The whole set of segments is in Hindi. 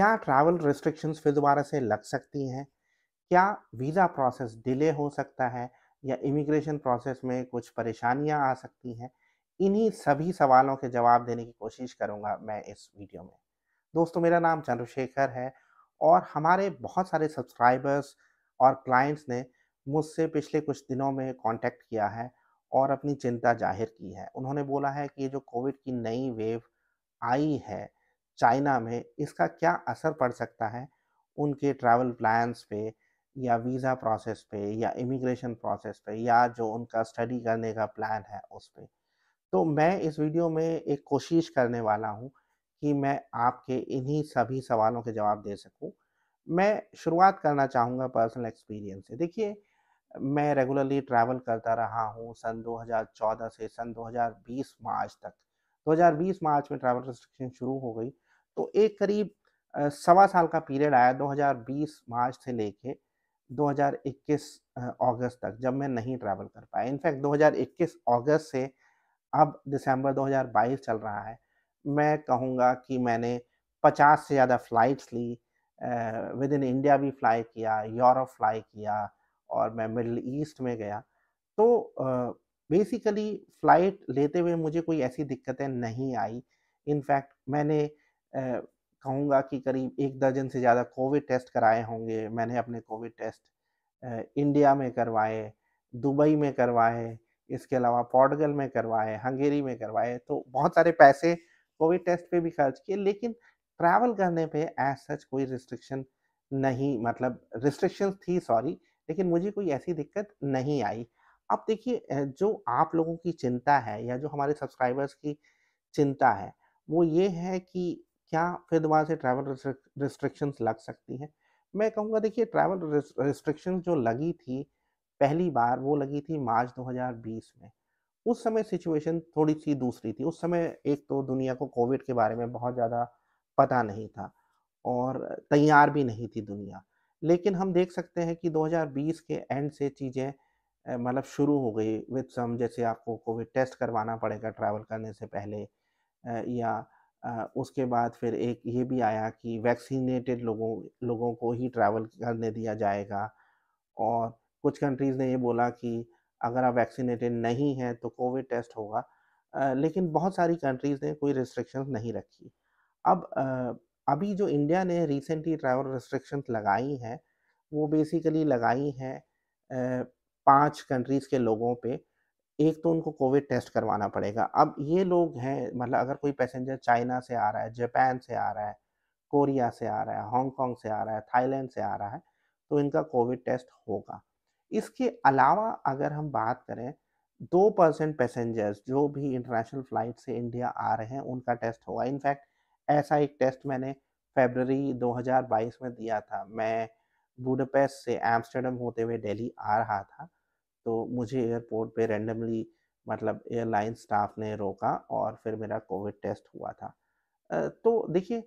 क्या ट्रैवल रिस्ट्रिक्शंस फिर दोबारा से लग सकती हैं क्या वीज़ा प्रोसेस डिले हो सकता है या इमिग्रेशन प्रोसेस में कुछ परेशानियां आ सकती हैं इन्हीं सभी सवालों के जवाब देने की कोशिश करूंगा मैं इस वीडियो में दोस्तों मेरा नाम चंद्रशेखर है और हमारे बहुत सारे सब्सक्राइबर्स और क्लाइंट्स ने मुझसे पिछले कुछ दिनों में कांटेक्ट किया है और अपनी चिंता जाहिर की है उन्होंने बोला है कि ये जो कोविड की नई वेव आई है चाइना में इसका क्या असर पड़ सकता है उनके ट्रैवल प्लान्स पे या वीज़ा प्रोसेस पे या इमिग्रेशन प्रोसेस पे या जो उनका स्टडी करने का प्लान है उस पर तो मैं इस वीडियो में एक कोशिश करने वाला हूँ कि मैं आपके इन्हीं सभी सवालों के जवाब दे सकूँ मैं शुरुआत करना चाहूँगा पर्सनल एक्सपीरियंस से देखिए मैं रेगुलरली ट्रैवल करता रहा हूँ सन 2014 से सन 2020 मार्च तक 2020 मार्च में ट्रैवल रेस्ट्रिक्शन शुरू हो गई तो एक करीब सवा साल का पीरियड आया 2020 मार्च से लेके 2021 अगस्त तक जब मैं नहीं ट्रैवल कर पाया इनफैक्ट 2021 अगस्त से अब दिसंबर 2022 चल रहा है मैं कहूँगा कि मैंने 50 से ज़्यादा फ्लाइट्स ली विद इन इंडिया भी फ्लाई किया यूरोप फ्लाई किया और मैं मिडल ईस्ट में गया तो बेसिकली uh, फ़्लाइट लेते हुए मुझे कोई ऐसी दिक्कतें नहीं आई इनफैक्ट मैंने कहूँगा कि करीब एक दर्जन से ज़्यादा कोविड टेस्ट कराए होंगे मैंने अपने कोविड टेस्ट इंडिया में करवाए दुबई में करवाए इसके अलावा पोर्टगल में करवाए हंगेरी में करवाए तो बहुत सारे पैसे कोविड टेस्ट पे भी खर्च किए लेकिन ट्रैवल करने पे एज सच कोई रिस्ट्रिक्शन नहीं मतलब रिस्ट्रिक्शंस थी सॉरी लेकिन मुझे कोई ऐसी दिक्कत नहीं आई अब देखिए जो आप लोगों की चिंता है या जो हमारे सब्सक्राइबर्स की चिंता है वो ये है कि क्या फिर दोबारा से ट्रैवल रिस्ट्रिक्शंस लग सकती हैं मैं कहूँगा देखिए ट्रैवल रिस्ट्रिक्शन जो लगी थी पहली बार वो लगी थी मार्च 2020 में उस समय सिचुएशन थोड़ी सी दूसरी थी उस समय एक तो दुनिया को कोविड के बारे में बहुत ज़्यादा पता नहीं था और तैयार भी नहीं थी दुनिया लेकिन हम देख सकते हैं कि 2020 के एंड से चीज़ें मतलब शुरू हो गई विद सम जैसे आपको कोविड टेस्ट करवाना पड़ेगा ट्रैवल करने से पहले या उसके बाद फिर एक ये भी आया कि वैक्सीनेटेड लोगों लोगों को ही ट्रैवल करने दिया जाएगा और कुछ कंट्रीज़ ने ये बोला कि अगर आप वैक्सीनेटेड नहीं हैं तो कोविड टेस्ट होगा लेकिन बहुत सारी कंट्रीज़ ने कोई रिस्ट्रिक्शंस नहीं रखी अब अभी जो इंडिया ने रिसेंटली ट्रैवल रिस्ट्रिक्शंस लगाई हैं वो बेसिकली लगाई हैं पांच कंट्रीज़ के लोगों पर एक तो उनको कोविड टेस्ट करवाना पड़ेगा अब ये लोग हैं मतलब अगर कोई पैसेंजर चाइना से आ रहा है जापान से आ रहा है कोरिया से आ रहा है हांगकॉन्ग से आ रहा है थाईलैंड से आ रहा है तो इनका कोविड टेस्ट होगा इसके अलावा अगर हम बात करें दो परसेंट पैसेंजर्स जो भी इंटरनेशनल फ़्लाइट से इंडिया आ रहे हैं उनका टेस्ट होगा इनफैक्ट ऐसा एक टेस्ट मैंने फेबररी 2022 में दिया था मैं बुडापेस्ट से एम्स्टर्डम होते हुए दिल्ली आ रहा था तो मुझे एयरपोर्ट पे रैंडमली मतलब एयरलाइन स्टाफ ने रोका और फिर मेरा कोविड टेस्ट हुआ था तो देखिए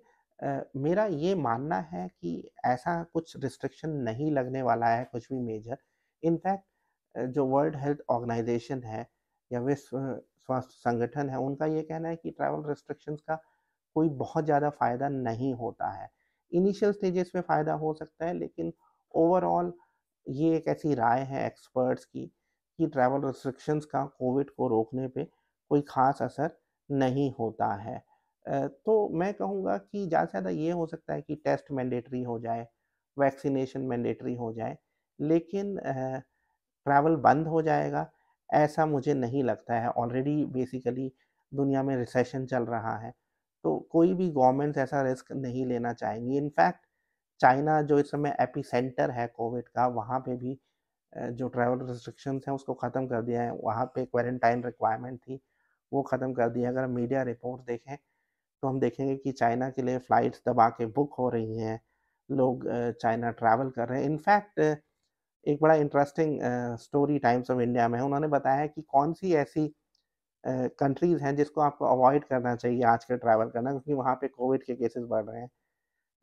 मेरा ये मानना है कि ऐसा कुछ रिस्ट्रिक्शन नहीं लगने वाला है कुछ भी मेजर इनफैक्ट जो वर्ल्ड हेल्थ ऑर्गेनाइजेशन है या विश्व स्वास्थ्य संगठन है उनका ये कहना है कि ट्रैवल रिस्ट्रिक्शंस का कोई बहुत ज़्यादा फ़ायदा नहीं होता है इनिशियल स्टेजेस में फ़ायदा हो सकता है लेकिन ओवरऑल ये एक ऐसी राय है एक्सपर्ट्स की कि ट्रैवल रिस्ट्रिक्शंस का कोविड को रोकने पे कोई ख़ास असर नहीं होता है तो मैं कहूँगा कि ज़्यादा से ज़्यादा ये हो सकता है कि टेस्ट मैंडेटरी हो जाए वैक्सीनेशन मैंडेटरी हो जाए लेकिन ट्रैवल बंद हो जाएगा ऐसा मुझे नहीं लगता है ऑलरेडी बेसिकली दुनिया में रिसेशन चल रहा है तो कोई भी गवर्नमेंट ऐसा रिस्क नहीं लेना चाहेंगी इनफैक्ट चाइना जो इस समय एपी सेंटर है कोविड का वहाँ पे भी जो ट्रैवल रिस्ट्रिक्शन हैं उसको ख़त्म कर दिया है वहाँ पे क्वारंटाइन रिक्वायरमेंट थी वो ख़त्म कर दिया अगर मीडिया रिपोर्ट देखें तो हम देखेंगे कि चाइना के लिए फ़्लाइट्स दबा के बुक हो रही हैं लोग चाइना ट्रैवल कर रहे हैं इनफैक्ट एक बड़ा interesting story Times of India में उन्होंने बताया है कि कौन सी ऐसी कंट्रीज़ हैं जिसको आपको अवॉइड करना चाहिए आज के ट्रैवल करना क्योंकि वहाँ पे कोविड के केसेस बढ़ रहे हैं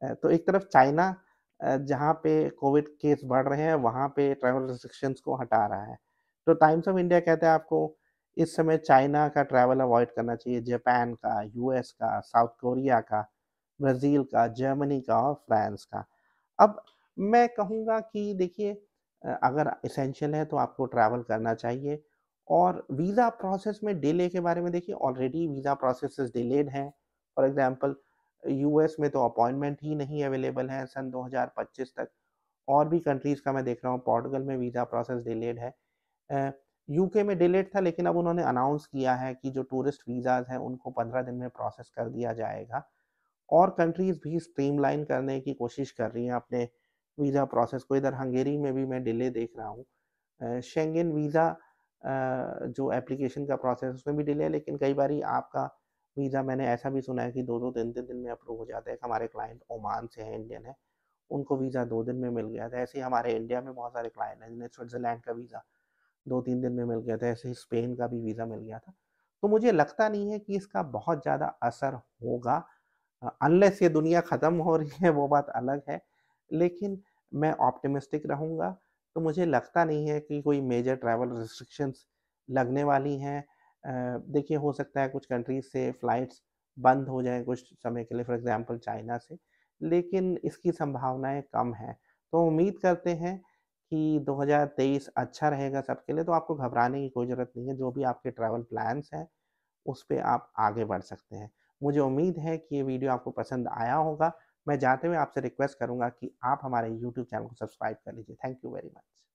तो एक तरफ चाइना जहाँ पे कोविड केस बढ़ रहे हैं वहाँ पे ट्रैवल रिस्ट्रिक्शंस को हटा रहा है तो टाइम्स ऑफ इंडिया कहते हैं आपको इस समय चाइना का ट्रैवल अवॉइड करना चाहिए जापान का यूएस का साउथ कोरिया का ब्राज़ील का जर्मनी का और फ्रांस का अब मैं कहूँगा कि देखिए अगर इसेंशियल है तो आपको ट्रैवल करना चाहिए और वीज़ा प्रोसेस में डिले के बारे में देखिए ऑलरेडी वीज़ा प्रोसेस डिलेड हैं फॉर एग्जाम्पल यूएस में तो अपॉइंटमेंट ही नहीं अवेलेबल है सन 2025 तक और भी कंट्रीज़ का मैं देख रहा हूँ पोर्टुगल में वीज़ा प्रोसेस डिलेड है यूके में डिलेड था लेकिन अब उन्होंने अनाउंस किया है कि जो टूरिस्ट वीज़ाज हैं उनको पंद्रह दिन में प्रोसेस कर दिया जाएगा और कंट्रीज़ भी स्ट्रीमलाइन करने की कोशिश कर रही हैं अपने वीज़ा प्रोसेस को इधर हंगेरी में भी मैं डिले देख रहा हूँ शेंगेन वीज़ा जो एप्लीकेशन का प्रोसेस उसमें भी डिले है लेकिन कई बार आपका वीज़ा मैंने ऐसा भी सुना है कि दो दो तीन तीन दिन में अप्रूव हो जाता है हमारे क्लाइंट ओमान से हैं इंडियन है उनको वीज़ा दो दिन में मिल गया था ऐसे ही हमारे इंडिया में बहुत सारे क्लाइंट हैं जिन्हें स्विट्ज़रलैंड का वीज़ा दो तीन दिन में मिल गया था ऐसे ही स्पेन का भी वीज़ा मिल गया था तो मुझे लगता नहीं है कि इसका बहुत ज़्यादा असर होगा अनलेस ये दुनिया ख़त्म हो रही है वो बात अलग है लेकिन मैं ऑप्टिमिस्टिक रहूँगा तो मुझे लगता नहीं है कि कोई मेजर ट्रैवल रिस्ट्रिक्शंस लगने वाली हैं देखिए हो सकता है कुछ कंट्रीज से फ़्लाइट्स बंद हो जाएं कुछ समय के लिए फॉर एग्ज़ाम्पल चाइना से लेकिन इसकी संभावनाएं कम हैं तो उम्मीद करते हैं कि 2023 अच्छा रहेगा सबके लिए तो आपको घबराने की कोई ज़रूरत नहीं है जो भी आपके ट्रैवल प्लान्स हैं उस पर आप आगे बढ़ सकते हैं मुझे उम्मीद है कि ये वीडियो आपको पसंद आया होगा मैं जाते हुए आपसे रिक्वेस्ट करूंगा कि आप हमारे यूट्यूब चैनल को सब्सक्राइब कर लीजिए थैंक यू वेरी मच